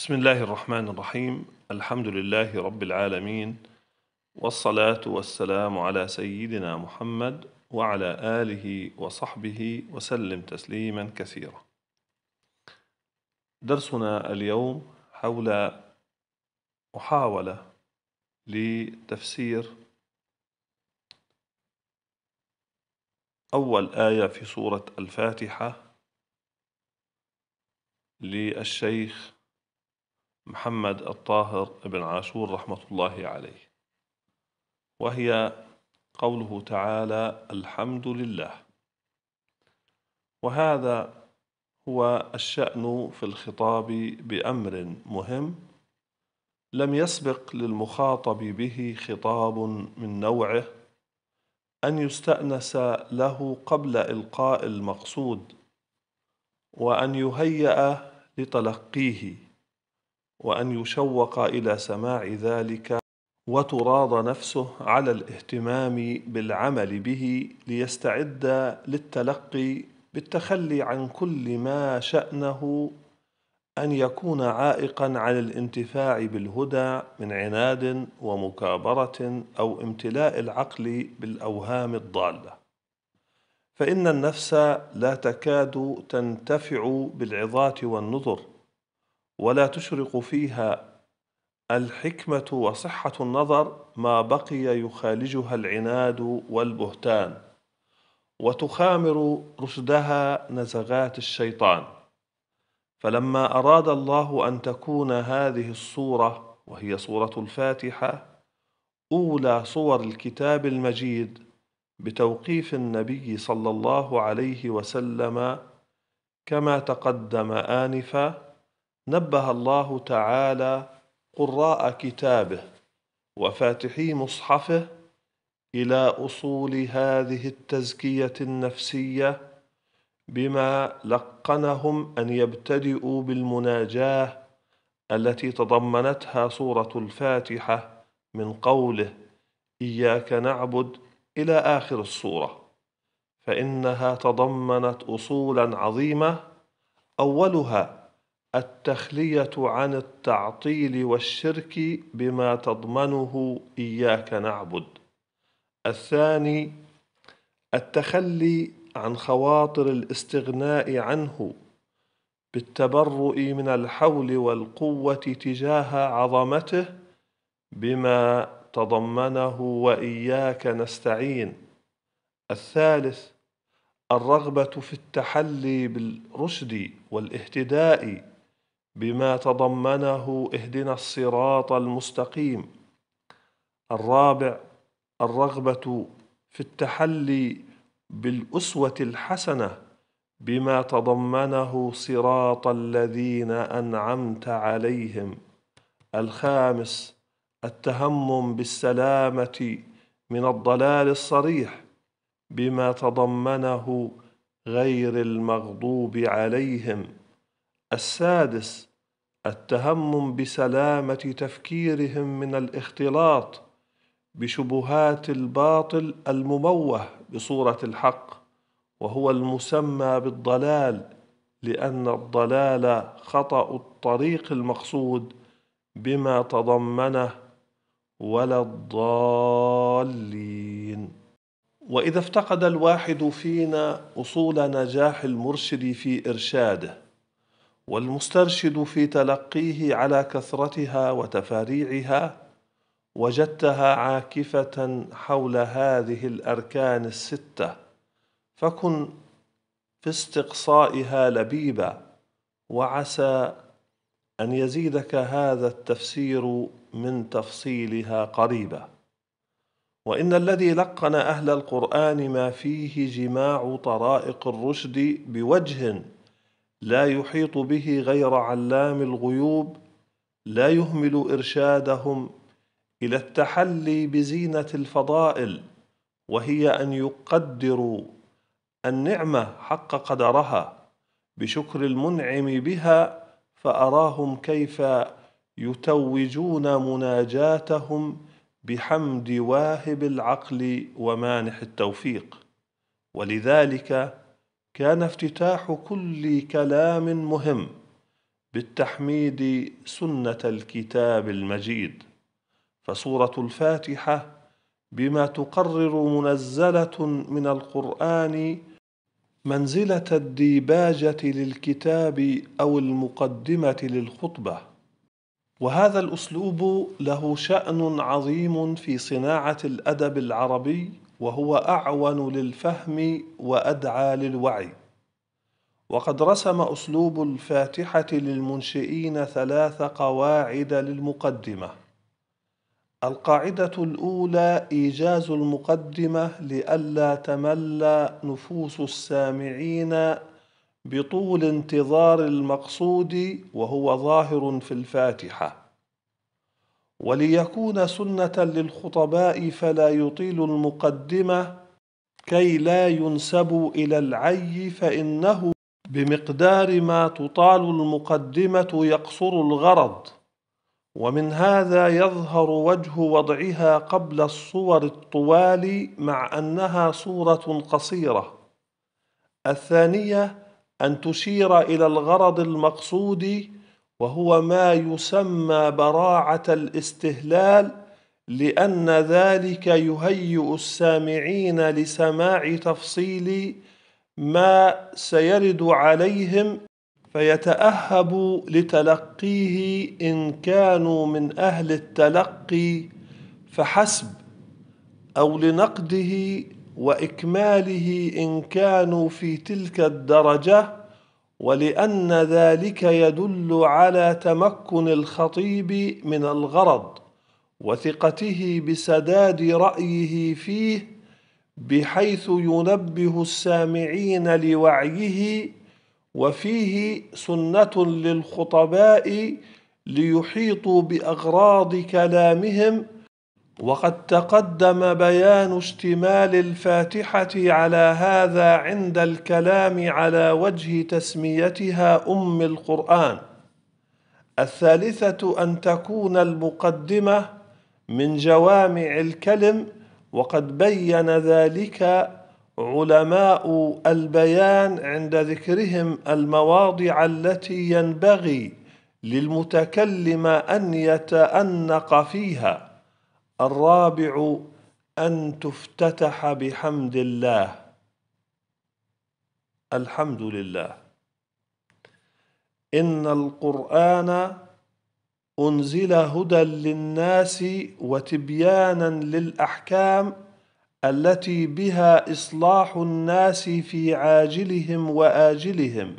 بسم الله الرحمن الرحيم الحمد لله رب العالمين والصلاة والسلام على سيدنا محمد وعلى آله وصحبه وسلم تسليما كثيرا درسنا اليوم حول محاولة لتفسير أول آية في سورة الفاتحة للشيخ محمد الطاهر بن عاشور رحمة الله عليه وهي قوله تعالى الحمد لله وهذا هو الشأن في الخطاب بأمر مهم لم يسبق للمخاطب به خطاب من نوعه أن يستأنس له قبل إلقاء المقصود وأن يهيأ لتلقيه وأن يشوق إلى سماع ذلك وتراض نفسه على الاهتمام بالعمل به ليستعد للتلقي بالتخلي عن كل ما شأنه أن يكون عائقا عن الانتفاع بالهدى من عناد ومكابرة أو امتلاء العقل بالأوهام الضالة فإن النفس لا تكاد تنتفع بالعظات والنظر ولا تشرق فيها الحكمه وصحه النظر ما بقي يخالجها العناد والبهتان وتخامر رشدها نزغات الشيطان فلما اراد الله ان تكون هذه الصوره وهي صوره الفاتحه اولى صور الكتاب المجيد بتوقيف النبي صلى الله عليه وسلم كما تقدم انفا نبه الله تعالى قراء كتابه وفاتحي مصحفه الى اصول هذه التزكيه النفسيه بما لقنهم ان يبتدئوا بالمناجاه التي تضمنتها سوره الفاتحه من قوله اياك نعبد الى اخر السوره فانها تضمنت اصولا عظيمه اولها التخلية عن التعطيل والشرك بما تضمنه إياك نعبد. الثاني التخلي عن خواطر الاستغناء عنه بالتبرؤ من الحول والقوة تجاه عظمته بما تضمنه وإياك نستعين. الثالث الرغبة في التحلي بالرشد والاهتداء بما تضمنه اهدنا الصراط المستقيم الرابع الرغبه في التحلي بالاسوه الحسنه بما تضمنه صراط الذين انعمت عليهم الخامس التهمم بالسلامه من الضلال الصريح بما تضمنه غير المغضوب عليهم السادس التهمم بسلامه تفكيرهم من الاختلاط بشبهات الباطل المموه بصوره الحق وهو المسمى بالضلال لان الضلال خطا الطريق المقصود بما تضمنه ولا الضالين واذا افتقد الواحد فينا اصول نجاح المرشد في ارشاده والمسترشد في تلقيه على كثرتها وتفاريعها وجدتها عاكفه حول هذه الاركان السته فكن في استقصائها لبيبا وعسى ان يزيدك هذا التفسير من تفصيلها قريبا وان الذي لقن اهل القران ما فيه جماع طرائق الرشد بوجه لا يحيط به غير علام الغيوب لا يهمل ارشادهم الى التحلي بزينه الفضائل وهي ان يقدروا النعمه حق قدرها بشكر المنعم بها فاراهم كيف يتوجون مناجاتهم بحمد واهب العقل ومانح التوفيق ولذلك كان افتتاح كل كلام مهم بالتحميد سنه الكتاب المجيد فسوره الفاتحه بما تقرر منزله من القران منزله الديباجه للكتاب او المقدمه للخطبه وهذا الاسلوب له شان عظيم في صناعه الادب العربي وهو اعون للفهم وادعى للوعي وقد رسم اسلوب الفاتحه للمنشئين ثلاث قواعد للمقدمه القاعده الاولى ايجاز المقدمه لئلا تمل نفوس السامعين بطول انتظار المقصود وهو ظاهر في الفاتحه وليكون سنة للخطباء فلا يطيل المقدمة كي لا ينسبوا إلى العي فإنه بمقدار ما تطال المقدمة يقصر الغرض ومن هذا يظهر وجه وضعها قبل الصور الطوال مع أنها صورة قصيرة الثانية أن تشير إلى الغرض المقصود وهو ما يسمى براعة الاستهلال لأن ذلك يهيئ السامعين لسماع تفصيل ما سيرد عليهم فيتاهبوا لتلقيه إن كانوا من أهل التلقي فحسب أو لنقده وإكماله إن كانوا في تلك الدرجة ولأن ذلك يدل على تمكن الخطيب من الغرض وثقته بسداد رأيه فيه بحيث ينبه السامعين لوعيه وفيه سنة للخطباء ليحيطوا بأغراض كلامهم وقد تقدم بيان اشتمال الفاتحه على هذا عند الكلام على وجه تسميتها ام القران الثالثه ان تكون المقدمه من جوامع الكلم وقد بين ذلك علماء البيان عند ذكرهم المواضع التي ينبغي للمتكلم ان يتانق فيها الرابع أن تفتتح بحمد الله الحمد لله إن القرآن أنزل هدى للناس وتبيانا للأحكام التي بها إصلاح الناس في عاجلهم وآجلهم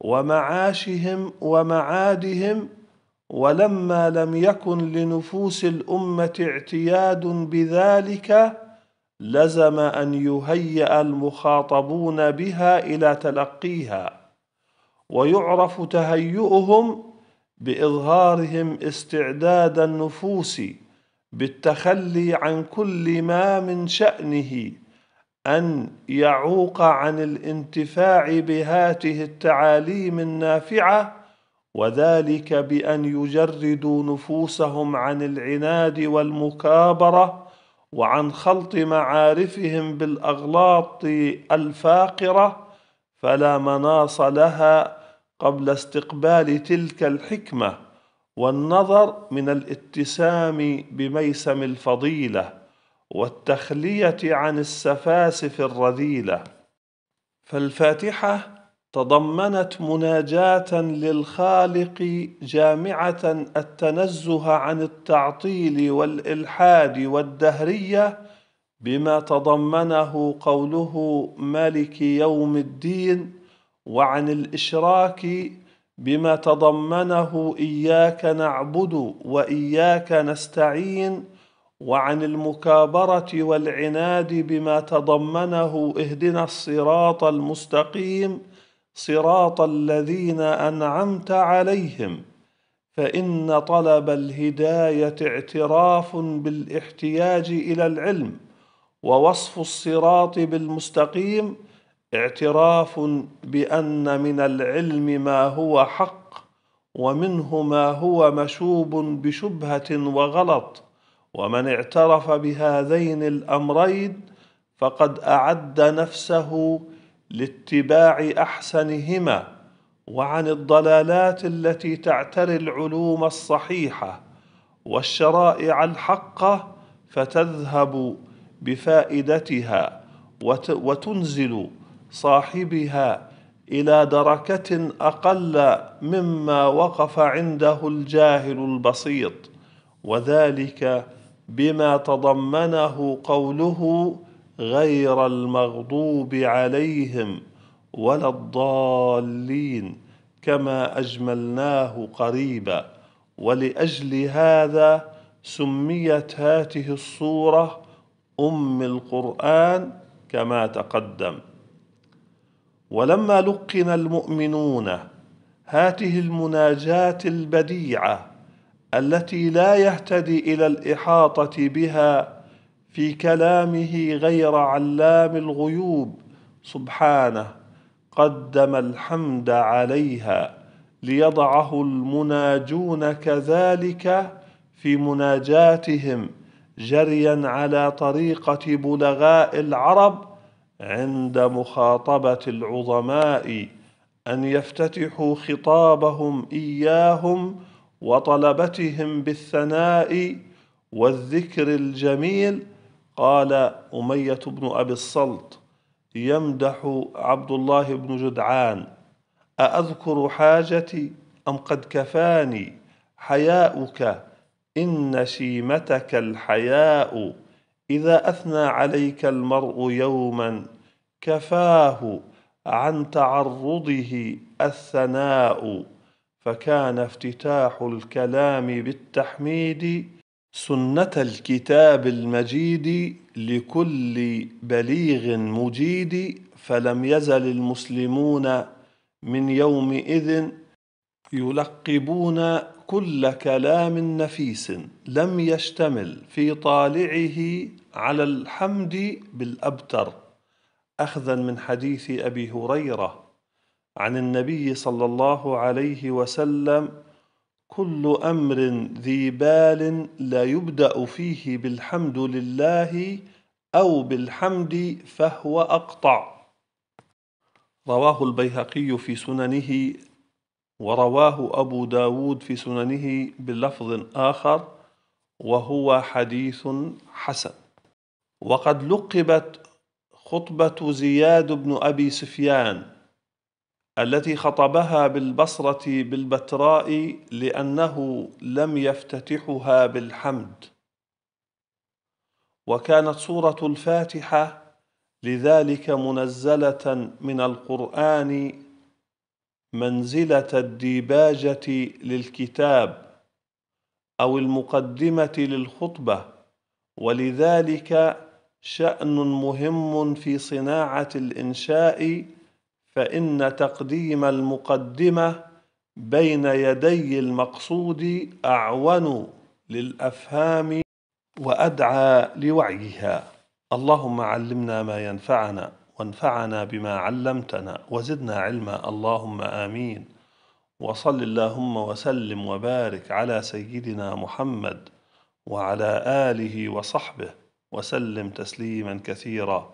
ومعاشهم ومعادهم ولما لم يكن لنفوس الامه اعتياد بذلك لزم ان يهيا المخاطبون بها الى تلقيها ويعرف تهيؤهم باظهارهم استعداد النفوس بالتخلي عن كل ما من شانه ان يعوق عن الانتفاع بهاته التعاليم النافعه وذلك بان يجردوا نفوسهم عن العناد والمكابره وعن خلط معارفهم بالاغلاط الفاقره فلا مناص لها قبل استقبال تلك الحكمه والنظر من الاتسام بميسم الفضيله والتخليه عن السفاسف الرذيله فالفاتحه تضمنت مناجاة للخالق جامعة التنزه عن التعطيل والإلحاد والدهرية بما تضمنه قوله مالك يوم الدين وعن الإشراك بما تضمنه إياك نعبد وإياك نستعين وعن المكابرة والعناد بما تضمنه اهدنا الصراط المستقيم صراط الذين انعمت عليهم فان طلب الهدايه اعتراف بالاحتياج الى العلم ووصف الصراط بالمستقيم اعتراف بان من العلم ما هو حق ومنه ما هو مشوب بشبهه وغلط ومن اعترف بهذين الامرين فقد اعد نفسه لاتباع احسنهما وعن الضلالات التي تعتري العلوم الصحيحه والشرائع الحقه فتذهب بفائدتها وتنزل صاحبها الى دركه اقل مما وقف عنده الجاهل البسيط وذلك بما تضمنه قوله غير المغضوب عليهم ولا الضالين كما اجملناه قريبا ولاجل هذا سميت هاته الصوره ام القران كما تقدم ولما لقن المؤمنون هاته المناجاه البديعه التي لا يهتدي الى الاحاطه بها في كلامه غير علام الغيوب سبحانه قدم الحمد عليها ليضعه المناجون كذلك في مناجاتهم جريا على طريقه بلغاء العرب عند مخاطبه العظماء ان يفتتحوا خطابهم اياهم وطلبتهم بالثناء والذكر الجميل قال أمية بن أبي الصلت يمدح عبد الله بن جدعان أأذكر حاجتي أم قد كفاني حياؤك إن شيمتك الحياء إذا أثنى عليك المرء يوما كفاه عن تعرضه الثناء فكان افتتاح الكلام بالتحميد سنة الكتاب المجيد لكل بليغ مجيد فلم يزل المسلمون من يومئذ يلقبون كل كلام نفيس لم يشتمل في طالعه على الحمد بالابتر اخذا من حديث ابي هريره عن النبي صلى الله عليه وسلم كل امر ذي بال لا يبدا فيه بالحمد لله او بالحمد فهو اقطع رواه البيهقي في سننه ورواه ابو داود في سننه بلفظ اخر وهو حديث حسن وقد لقبت خطبه زياد بن ابي سفيان التي خطبها بالبصره بالبتراء لانه لم يفتتحها بالحمد وكانت سوره الفاتحه لذلك منزله من القران منزله الديباجه للكتاب او المقدمه للخطبه ولذلك شان مهم في صناعه الانشاء فان تقديم المقدمه بين يدي المقصود اعون للافهام وادعى لوعيها اللهم علمنا ما ينفعنا وانفعنا بما علمتنا وزدنا علما اللهم امين وصل اللهم وسلم وبارك على سيدنا محمد وعلى اله وصحبه وسلم تسليما كثيرا